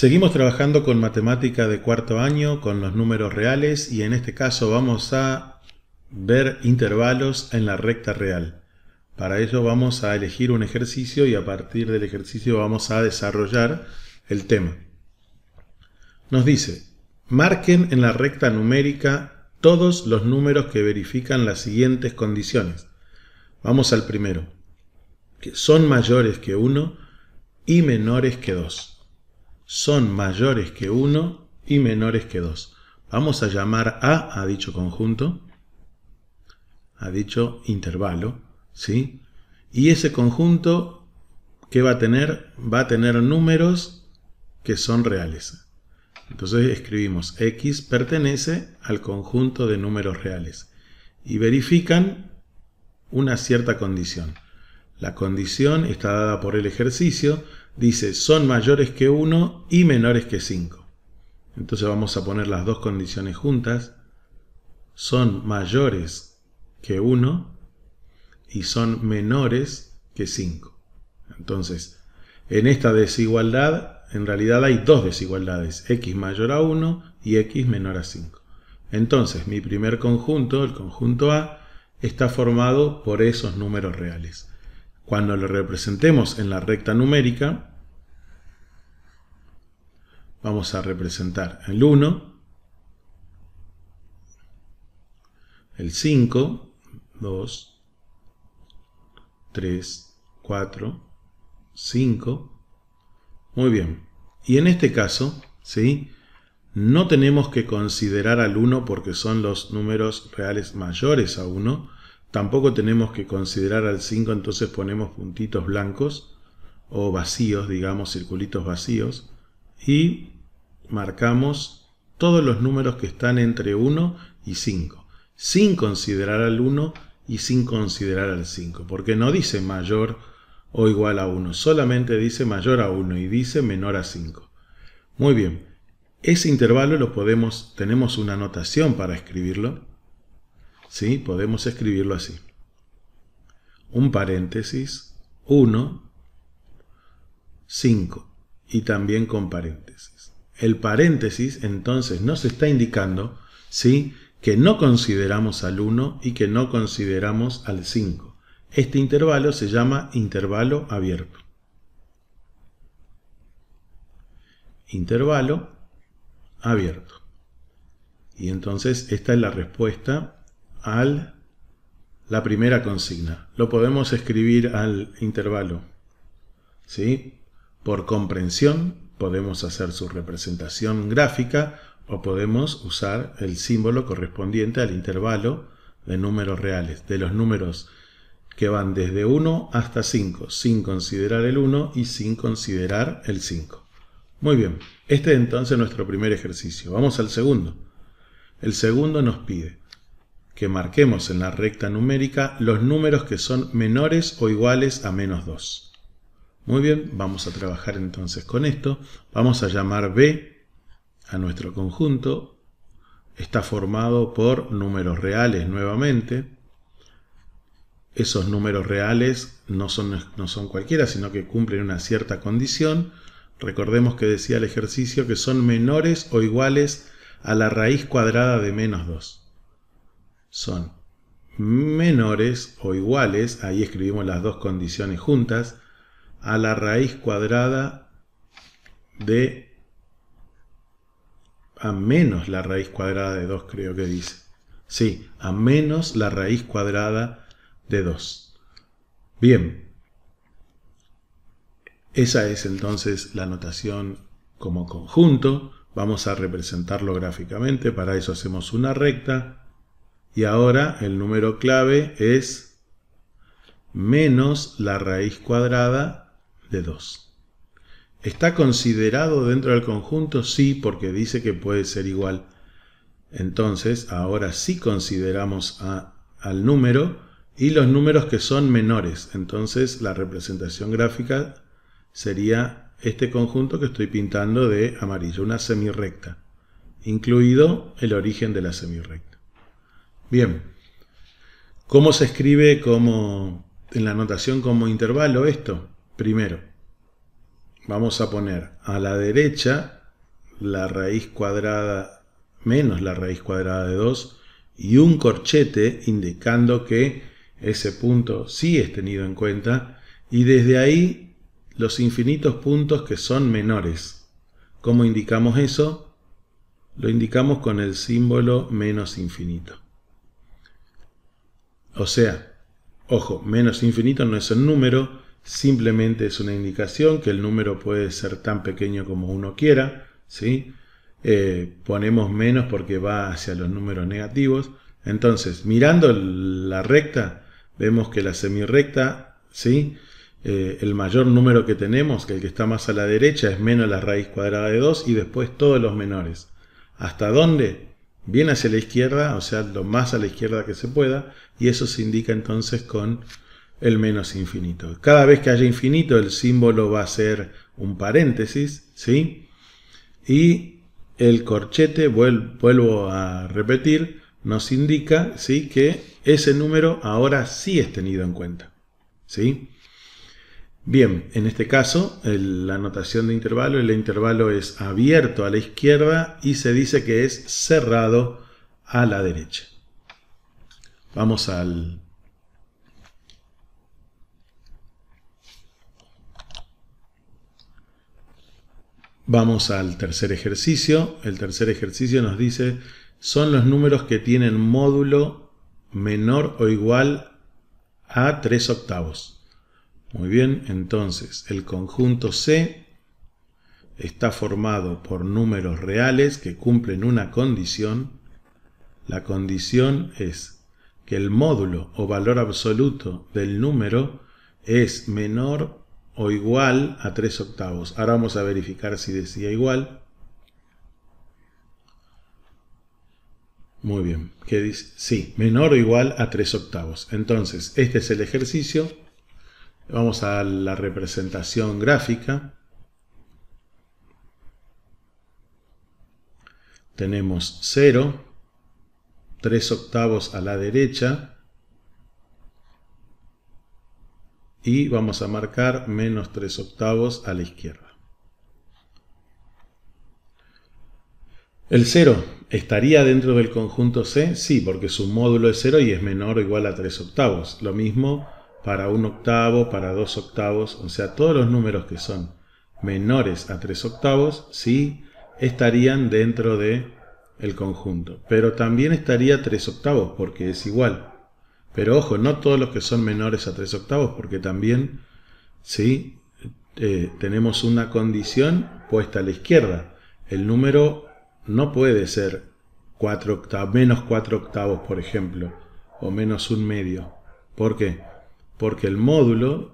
Seguimos trabajando con matemática de cuarto año, con los números reales y en este caso vamos a ver intervalos en la recta real. Para ello vamos a elegir un ejercicio y a partir del ejercicio vamos a desarrollar el tema. Nos dice, marquen en la recta numérica todos los números que verifican las siguientes condiciones. Vamos al primero, que son mayores que 1 y menores que 2 son mayores que 1 y menores que 2. Vamos a llamar A a dicho conjunto, a dicho intervalo, ¿sí? Y ese conjunto, que va a tener? Va a tener números que son reales. Entonces escribimos X pertenece al conjunto de números reales y verifican una cierta condición. La condición está dada por el ejercicio, dice son mayores que 1 y menores que 5. Entonces vamos a poner las dos condiciones juntas. Son mayores que 1 y son menores que 5. Entonces, en esta desigualdad, en realidad hay dos desigualdades, x mayor a 1 y x menor a 5. Entonces, mi primer conjunto, el conjunto A, está formado por esos números reales. Cuando lo representemos en la recta numérica, vamos a representar el 1, el 5, 2, 3, 4, 5. Muy bien. Y en este caso, No tenemos que considerar al 1 porque son los números reales mayores a 1, Tampoco tenemos que considerar al 5, entonces ponemos puntitos blancos o vacíos, digamos, circulitos vacíos, y marcamos todos los números que están entre 1 y 5, sin considerar al 1 y sin considerar al 5, porque no dice mayor o igual a 1, solamente dice mayor a 1 y dice menor a 5. Muy bien, ese intervalo lo podemos, tenemos una notación para escribirlo, ¿Sí? Podemos escribirlo así. Un paréntesis, 1, 5 y también con paréntesis. El paréntesis entonces nos está indicando ¿sí? que no consideramos al 1 y que no consideramos al 5. Este intervalo se llama intervalo abierto. Intervalo abierto. Y entonces esta es la respuesta al la primera consigna. Lo podemos escribir al intervalo. ¿Sí? Por comprensión podemos hacer su representación gráfica o podemos usar el símbolo correspondiente al intervalo de números reales, de los números que van desde 1 hasta 5, sin considerar el 1 y sin considerar el 5. Muy bien, este es entonces nuestro primer ejercicio. Vamos al segundo. El segundo nos pide que marquemos en la recta numérica los números que son menores o iguales a menos 2. Muy bien, vamos a trabajar entonces con esto. Vamos a llamar B a nuestro conjunto. Está formado por números reales nuevamente. Esos números reales no son, no son cualquiera, sino que cumplen una cierta condición. Recordemos que decía el ejercicio que son menores o iguales a la raíz cuadrada de menos 2 son menores o iguales, ahí escribimos las dos condiciones juntas, a la raíz cuadrada de... a menos la raíz cuadrada de 2 creo que dice. Sí, a menos la raíz cuadrada de 2. Bien. Esa es entonces la notación como conjunto. Vamos a representarlo gráficamente. Para eso hacemos una recta. Y ahora el número clave es menos la raíz cuadrada de 2. ¿Está considerado dentro del conjunto? Sí, porque dice que puede ser igual. Entonces, ahora sí consideramos a, al número y los números que son menores. Entonces, la representación gráfica sería este conjunto que estoy pintando de amarillo, una semirrecta, incluido el origen de la semirrecta. Bien. ¿Cómo se escribe como en la notación como intervalo esto? Primero, vamos a poner a la derecha la raíz cuadrada menos la raíz cuadrada de 2 y un corchete indicando que ese punto sí es tenido en cuenta y desde ahí los infinitos puntos que son menores. ¿Cómo indicamos eso? Lo indicamos con el símbolo menos infinito. O sea, ojo, menos infinito no es un número, simplemente es una indicación que el número puede ser tan pequeño como uno quiera, ¿sí? Eh, ponemos menos porque va hacia los números negativos. Entonces, mirando la recta, vemos que la semirrecta, ¿sí? Eh, el mayor número que tenemos, que el que está más a la derecha, es menos la raíz cuadrada de 2 y después todos los menores. ¿Hasta dónde? bien hacia la izquierda, o sea, lo más a la izquierda que se pueda, y eso se indica entonces con el menos infinito. Cada vez que haya infinito, el símbolo va a ser un paréntesis, ¿sí? Y el corchete, vuelvo a repetir, nos indica, ¿sí? Que ese número ahora sí es tenido en cuenta, ¿sí? Bien, en este caso la notación de intervalo, el intervalo es abierto a la izquierda y se dice que es cerrado a la derecha. Vamos al... Vamos al tercer ejercicio. El tercer ejercicio nos dice son los números que tienen módulo menor o igual a 3 octavos. Muy bien, entonces el conjunto C está formado por números reales que cumplen una condición. La condición es que el módulo o valor absoluto del número es menor o igual a 3 octavos. Ahora vamos a verificar si decía igual. Muy bien, ¿qué dice? Sí, menor o igual a 3 octavos. Entonces, este es el ejercicio. Vamos a la representación gráfica. Tenemos 0, 3 octavos a la derecha. Y vamos a marcar menos 3 octavos a la izquierda. ¿El 0 estaría dentro del conjunto C? Sí, porque su módulo es 0 y es menor o igual a 3 octavos. Lo mismo para un octavo, para dos octavos, o sea, todos los números que son menores a tres octavos, sí estarían dentro de el conjunto. Pero también estaría tres octavos, porque es igual. Pero ojo, no todos los que son menores a tres octavos, porque también sí eh, tenemos una condición puesta a la izquierda. El número no puede ser cuatro octavos, menos cuatro octavos, por ejemplo, o menos un medio. ¿Por qué? porque el módulo,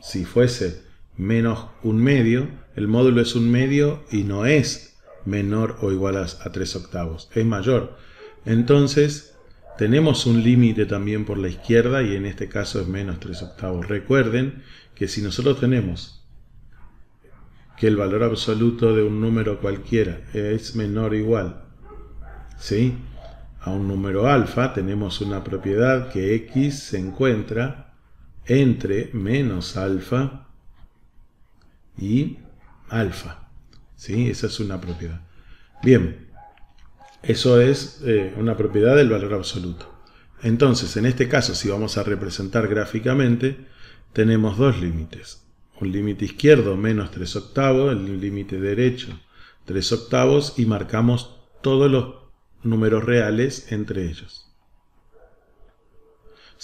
si fuese menos un medio, el módulo es un medio y no es menor o igual a, 3 octavos, es mayor. Entonces, tenemos un límite también por la izquierda y en este caso es menos 3 octavos. Recuerden que si nosotros tenemos que el valor absoluto de un número cualquiera es menor o igual ¿sí? a un número alfa, tenemos una propiedad que x se encuentra entre menos alfa y alfa. ¿Sí? Esa es una propiedad. Bien, eso es eh, una propiedad del valor absoluto. Entonces, en este caso, si vamos a representar gráficamente, tenemos dos límites. Un límite izquierdo menos 3 octavos, el límite derecho 3 octavos y marcamos todos los números reales entre ellos.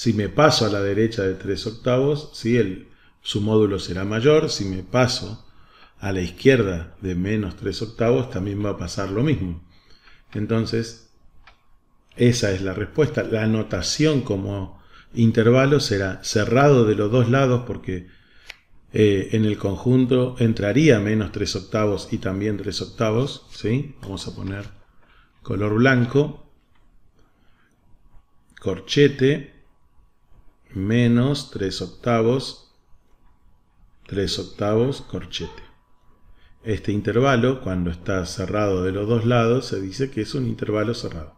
Si me paso a la derecha de 3 octavos, si su módulo será mayor. Si me paso a la izquierda de menos 3 octavos, también va a pasar lo mismo. Entonces, esa es la respuesta. La anotación como intervalo será cerrado de los dos lados porque eh, en el conjunto entraría menos 3 octavos y también 3 octavos. ¿sí? Vamos a poner color blanco, corchete, menos 3 octavos, 3 octavos corchete. Este intervalo, cuando está cerrado de los dos lados, se dice que es un intervalo cerrado.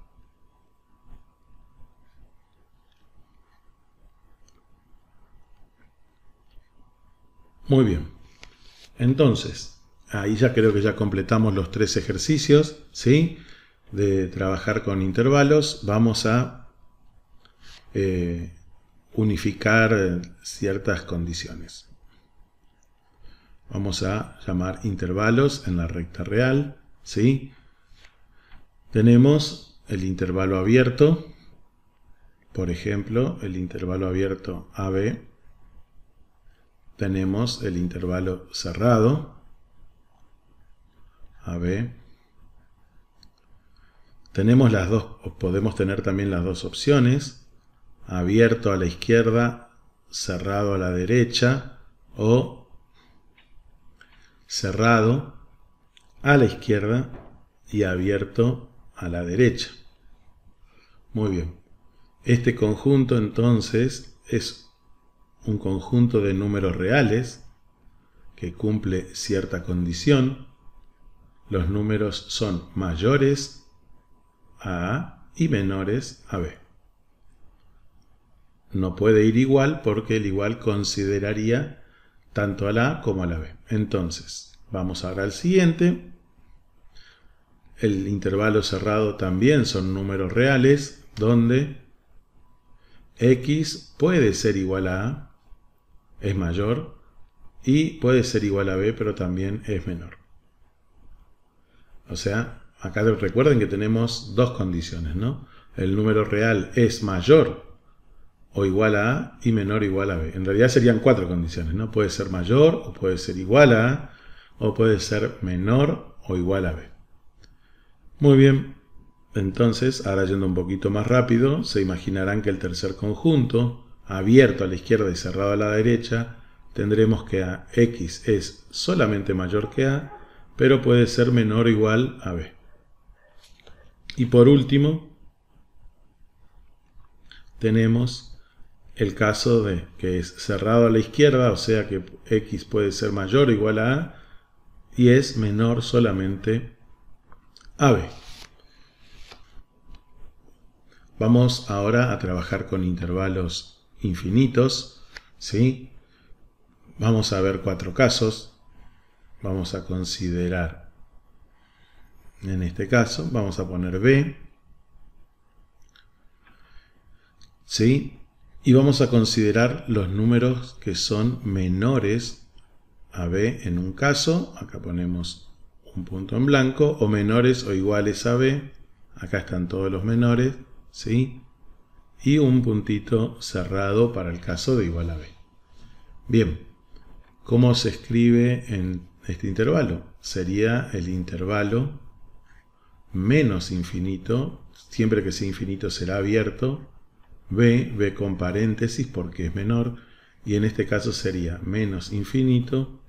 Muy bien. Entonces, ahí ya creo que ya completamos los tres ejercicios, ¿sí? De trabajar con intervalos. Vamos a eh, unificar eh, ciertas condiciones. Vamos a llamar intervalos en la recta real. ¿sí? Tenemos el intervalo abierto, por ejemplo, el intervalo abierto AB. Tenemos el intervalo cerrado, AB. Tenemos las dos, podemos tener también las dos opciones, abierto a la izquierda, cerrado a la derecha o cerrado a la izquierda y abierto a la derecha. Muy bien. Este conjunto entonces es un conjunto de números reales que cumple cierta condición. Los números son mayores a A y menores a B. No puede ir igual porque el igual consideraría tanto a la A como a la B. Entonces, vamos ahora al siguiente. El intervalo cerrado también son números reales donde x puede ser igual a A, es mayor, y puede ser igual a B, pero también es menor. O sea, acá recuerden que tenemos dos condiciones, ¿no? El número real es mayor o igual a A y menor o igual a B. En realidad serían cuatro condiciones, ¿no? Puede ser mayor o puede ser igual a A o puede ser menor o igual a B. Muy bien, entonces, ahora yendo un poquito más rápido, se imaginarán que el tercer conjunto, abierto a la izquierda y cerrado a la derecha, tendremos que a x es solamente mayor que a, pero puede ser menor o igual a b. Y por último, tenemos el caso de que es cerrado a la izquierda, o sea que x puede ser mayor o igual a a y es menor solamente a b. Vamos ahora a trabajar con intervalos infinitos, ¿sí? Vamos a ver cuatro casos. Vamos a considerar, en este caso, vamos a poner b, ¿sí? y vamos a considerar los números que son menores a B en un caso, acá ponemos un punto en blanco, o menores o iguales a B, acá están todos los menores, ¿sí? Y un puntito cerrado para el caso de igual a B. Bien, ¿cómo se escribe en este intervalo? Sería el intervalo menos infinito, siempre que sea infinito será abierto, b, b con paréntesis porque es menor, y en este caso sería menos infinito,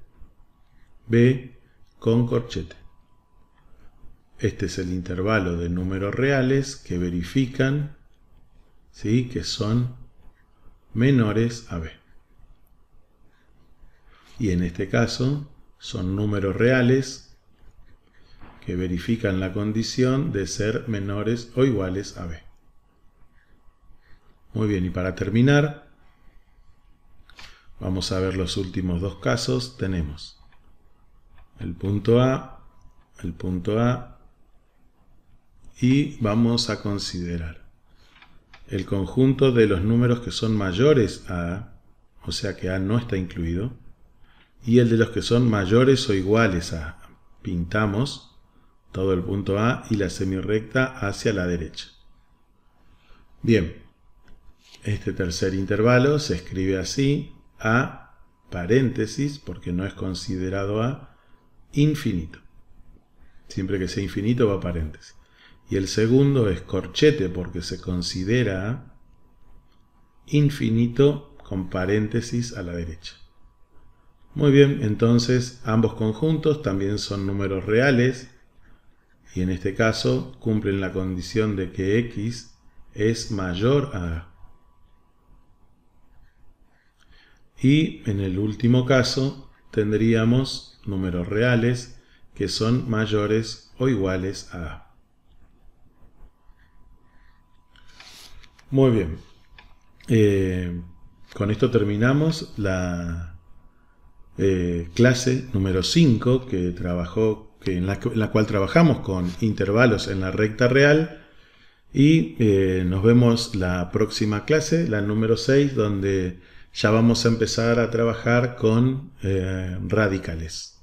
b con corchete. Este es el intervalo de números reales que verifican ¿sí? que son menores a b. Y en este caso son números reales que verifican la condición de ser menores o iguales a b. Muy bien, y para terminar, vamos a ver los últimos dos casos. Tenemos el punto A, el punto A, y vamos a considerar el conjunto de los números que son mayores a A, o sea que A no está incluido, y el de los que son mayores o iguales a A. Pintamos todo el punto A y la semirrecta hacia la derecha. Bien, este tercer intervalo se escribe así, a paréntesis, porque no es considerado a infinito. Siempre que sea infinito va a paréntesis. Y el segundo es corchete, porque se considera infinito con paréntesis a la derecha. Muy bien, entonces ambos conjuntos también son números reales y en este caso cumplen la condición de que x es mayor a Y en el último caso tendríamos números reales que son mayores o iguales a Muy bien. Eh, con esto terminamos la eh, clase número 5 que trabajó, que en, la, cual trabajamos con intervalos en la recta real. Y eh, nos vemos la próxima clase, la número 6, donde ya vamos a empezar a trabajar con eh, radicales.